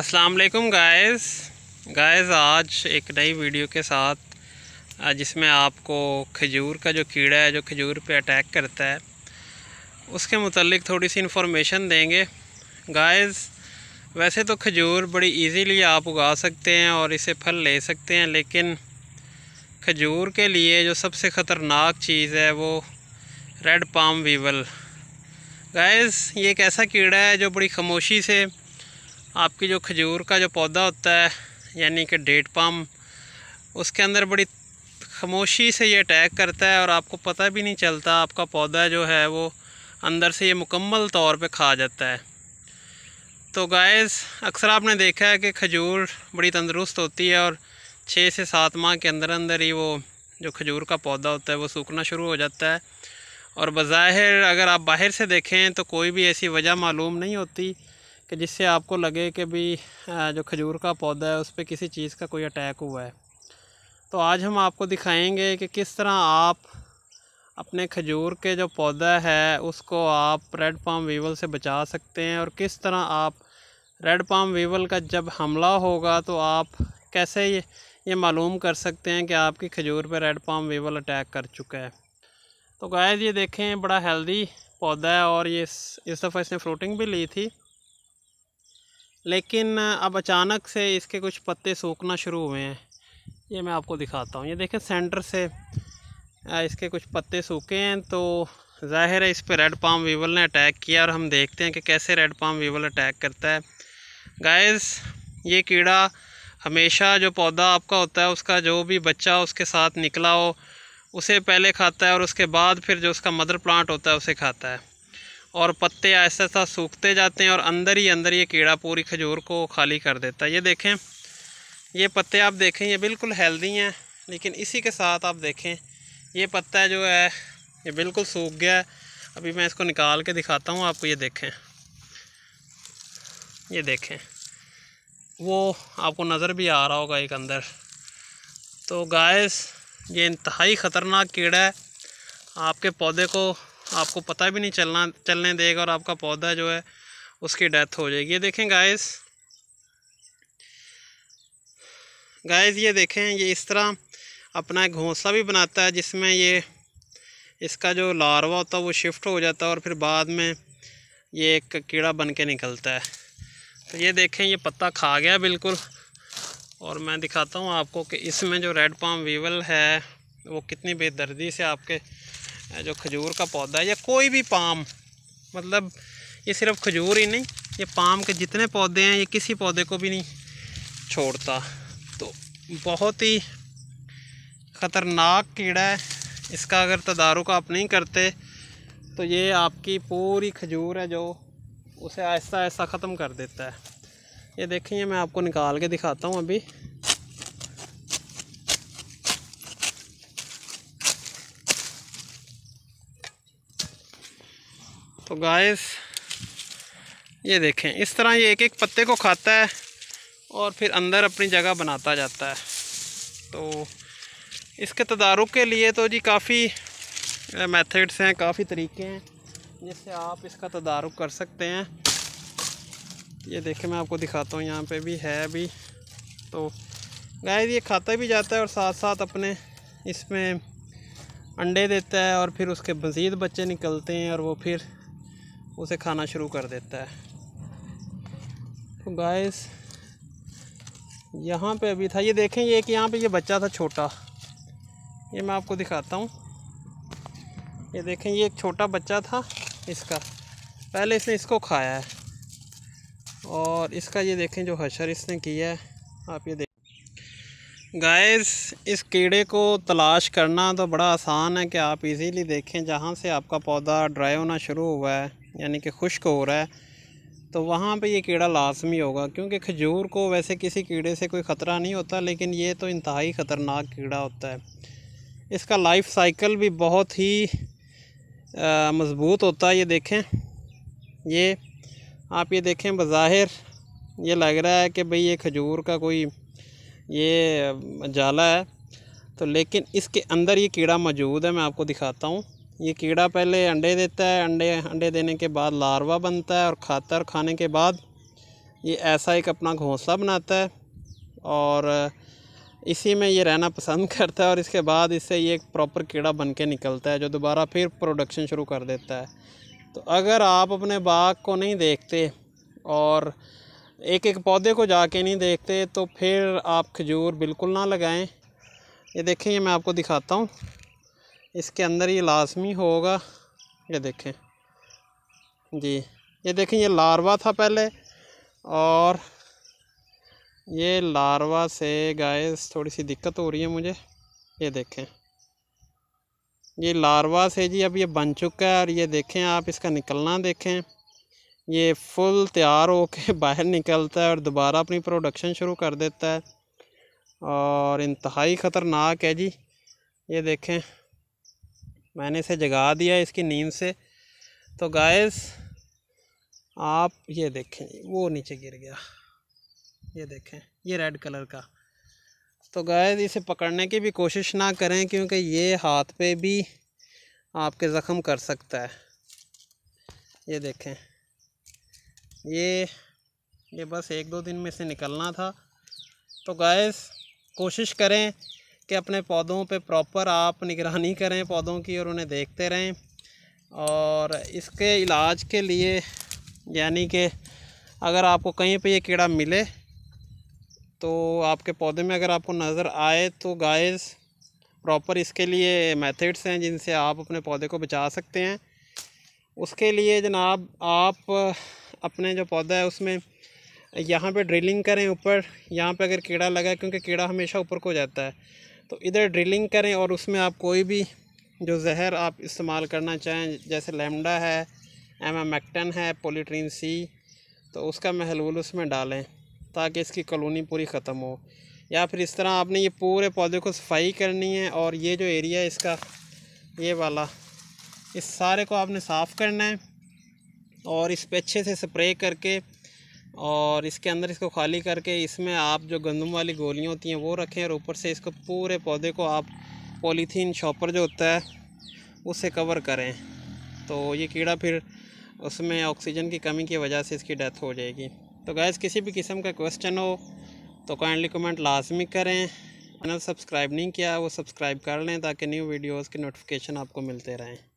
अस्सलाम वालेकुम guys guys आज एक नई वीडियो के साथ जिसमें आपको खजूर का जो कीड़ा है जो खजूर पे अटैक करता है उसके मतलब थोड़ी सी इन्फॉर्मेशन देंगे गाइस वैसे तो खजूर बड़ी इजीली आप उगा सकते हैं और इसे फल ले सकते हैं लेकिन खजूर के लिए जो सबसे ख़तरनाक चीज़ है वो रेड पाम वीवल गाइस ये एक ऐसा कीड़ा है जो बड़ी खामोशी से आपकी जो खजूर का जो पौधा होता है यानी कि डेट पाम उसके अंदर बड़ी खामोशी से ये अटैक करता है और आपको पता भी नहीं चलता आपका पौधा जो है वो अंदर से ये मुकम्मल तौर पे खा जाता है तो गायस अक्सर आपने देखा है कि खजूर बड़ी तंदरुस्त होती है और छः से सात माह के अंदर अंदर ही वो जो खजूर का पौधा होता है वो सूखना शुरू हो जाता है और बज़ाहिर अगर आप बाहर से देखें तो कोई भी ऐसी वजह मालूम नहीं होती कि जिससे आपको लगे कि भी जो खजूर का पौधा है उस पर किसी चीज़ का कोई अटैक हुआ है तो आज हम आपको दिखाएंगे कि किस तरह आप अपने खजूर के जो पौधा है उसको आप रेड पाम वीवल से बचा सकते हैं और किस तरह आप रेड पाम वीवल का जब हमला होगा तो आप कैसे ये ये मालूम कर सकते हैं कि आपकी खजूर पर रेड पाम वीवल अटैक कर चुका है तो गाय ये देखें बड़ा हेल्दी पौधा है और ये इस, इस दफ़ा इसने फ्लोटिंग भी ली थी लेकिन अब अचानक से इसके कुछ पत्ते सूखना शुरू हुए हैं ये मैं आपको दिखाता हूँ ये देखें सेंटर से इसके कुछ पत्ते सूखे हैं तो ज़ाहिर है इस पर रेड पाम वीवल ने अटैक किया और हम देखते हैं कि कैसे रेड पाम वीवल अटैक करता है गाइस ये कीड़ा हमेशा जो पौधा आपका होता है उसका जो भी बच्चा उसके साथ निकला हो उसे पहले खाता है और उसके बाद फिर जो उसका मदर प्लांट होता है उसे खाता है और पत्ते ऐसा ऐसा सूखते जाते हैं और अंदर ही अंदर ये कीड़ा पूरी खजूर को खाली कर देता है ये देखें ये पत्ते आप देखें ये बिल्कुल हेल्दी हैं लेकिन इसी के साथ आप देखें ये पत्ता जो है ये बिल्कुल सूख गया है अभी मैं इसको निकाल के दिखाता हूँ आपको ये देखें ये देखें वो आपको नज़र भी आ रहा होगा एक अंदर तो गायस ये इंतहाई ख़तरनाक कीड़ा है आपके पौधे को आपको पता भी नहीं चलना चलने देगा और आपका पौधा जो है उसकी डेथ हो जाएगी ये देखें गाइस गाइस ये देखें ये इस तरह अपना एक घोंसला भी बनाता है जिसमें ये इसका जो लार्वा होता है वो शिफ्ट हो जाता है और फिर बाद में ये एक कीड़ा बन के निकलता है तो ये देखें ये पत्ता खा गया बिल्कुल और मैं दिखाता हूँ आपको कि इसमें जो रेड पाम वीवल है वो कितनी बेदर्दी से आपके जो खजूर का पौधा है या कोई भी पाम मतलब ये सिर्फ खजूर ही नहीं ये पाम के जितने पौधे हैं ये किसी पौधे को भी नहीं छोड़ता तो बहुत ही ख़तरनाक कीड़ा है इसका अगर तदारुक आप नहीं करते तो ये आपकी पूरी खजूर है जो उसे आहिस्ता आहिस्ता ख़त्म कर देता है ये देखिए मैं आपको निकाल के दिखाता हूँ अभी तो गाइस ये देखें इस तरह ये एक एक पत्ते को खाता है और फिर अंदर अपनी जगह बनाता जाता है तो इसके तदारुक के लिए तो जी काफ़ी मेथड्स हैं काफ़ी तरीके हैं जिससे आप इसका तदारुक कर सकते हैं ये देखें मैं आपको दिखाता हूँ यहाँ पे भी है भी तो गाय ये खाता भी जाता है और साथ साथ अपने इसमें अंडे देता है और फिर उसके मज़ीद बच्चे निकलते हैं और वो फिर उसे खाना शुरू कर देता है तो गाइस यहाँ पे अभी था ये देखें ये कि यहाँ पे ये बच्चा था छोटा ये मैं आपको दिखाता हूँ ये देखें ये एक छोटा बच्चा था इसका पहले इसने इसको खाया है और इसका ये देखें जो हशर इसने किया है आप ये देख गाइस इस कीड़े को तलाश करना तो बड़ा आसान है कि आप इजीली देखें जहाँ से आपका पौधा ड्राई होना शुरू हुआ है यानी कि खुश्क हो रहा है तो वहाँ पे ये कीड़ा लाजमी होगा क्योंकि खजूर को वैसे किसी कीड़े से कोई ख़तरा नहीं होता लेकिन ये तो इंतहाई ख़तरनाक कीड़ा होता है इसका लाइफ साइकिल भी बहुत ही मज़बूत होता है ये देखें ये आप ये देखें बाहिर ये लग रहा है कि भाई ये खजूर का कोई ये जाला है तो लेकिन इसके अंदर ये कीड़ा मौजूद है मैं आपको दिखाता हूँ ये कीड़ा पहले अंडे देता है अंडे अंडे देने के बाद लार्वा बनता है और खाता और खाने के बाद ये ऐसा एक अपना घोंसला बनाता है और इसी में ये रहना पसंद करता है और इसके बाद इससे ये एक प्रॉपर कीड़ा बन के निकलता है जो दोबारा फिर प्रोडक्शन शुरू कर देता है तो अगर आप अपने बाग को नहीं देखते और एक एक पौधे को जाके नहीं देखते तो फिर आप खजूर बिल्कुल ना लगाएं ये देखें ये मैं आपको दिखाता हूँ इसके अंदर ये लाजमी होगा ये देखें जी ये देखें ये लार्वा था पहले और ये लार्वा से गाइस थोड़ी सी दिक्कत हो रही है मुझे ये देखें ये लार्वा से जी अब ये बन चुका है और ये देखें आप इसका निकलना देखें ये फुल तैयार हो के बाहर निकलता है और दोबारा अपनी प्रोडक्शन शुरू कर देता है और इंतहाई ख़तरनाक है जी ये देखें मैंने इसे जगा दिया इसकी नींद से तो गायस आप ये देखें वो नीचे गिर गया ये देखें ये रेड कलर का तो गाय इसे पकड़ने की भी कोशिश ना करें क्योंकि ये हाथ पे भी आपके ज़ख़म कर सकता है ये देखें ये ये बस एक दो दिन में से निकलना था तो गायस कोशिश करें कि अपने पौधों पे प्रॉपर आप निगरानी करें पौधों की और उन्हें देखते रहें और इसके इलाज के लिए यानी कि अगर आपको कहीं पे ये कीड़ा मिले तो आपके पौधे में अगर आपको नज़र आए तो गाइस प्रॉपर इसके लिए मेथड्स हैं जिनसे आप अपने पौधे को बचा सकते हैं उसके लिए जनाब आप अपने जो पौधा है उसमें यहाँ पे ड्रिलिंग करें ऊपर यहाँ पे अगर कीड़ा लगा क्योंकि कीड़ा हमेशा ऊपर को जाता है तो इधर ड्रिलिंग करें और उसमें आप कोई भी जो जहर आप इस्तेमाल करना चाहें जैसे लेमडा है एक्टन है पोलिट्रीन सी तो उसका महलूल उसमें डालें ताकि इसकी कॉलोनी पूरी ख़त्म हो या फिर इस तरह आपने ये पूरे पौधे को सफाई करनी है और ये जो एरिया है इसका ये वाला इस सारे को आपने साफ़ करना है और इस पर अच्छे से स्प्रे करके और इसके अंदर इसको खाली करके इसमें आप जो गंदम वाली गोलियाँ होती हैं वो रखें और ऊपर से इसको पूरे पौधे को आप पॉलीथीन शॉपर जो होता है उससे कवर करें तो ये कीड़ा फिर उसमें ऑक्सीजन की कमी की वजह से इसकी डेथ हो जाएगी तो गैस किसी भी किस्म का क्वेश्चन हो तो काइंडली कमेंट लाजमी करें चैनल सब्सक्राइब नहीं किया वो सब्सक्राइब कर लें ताकि न्यू वीडियोज़ के नोटिफिकेशन आपको मिलते रहें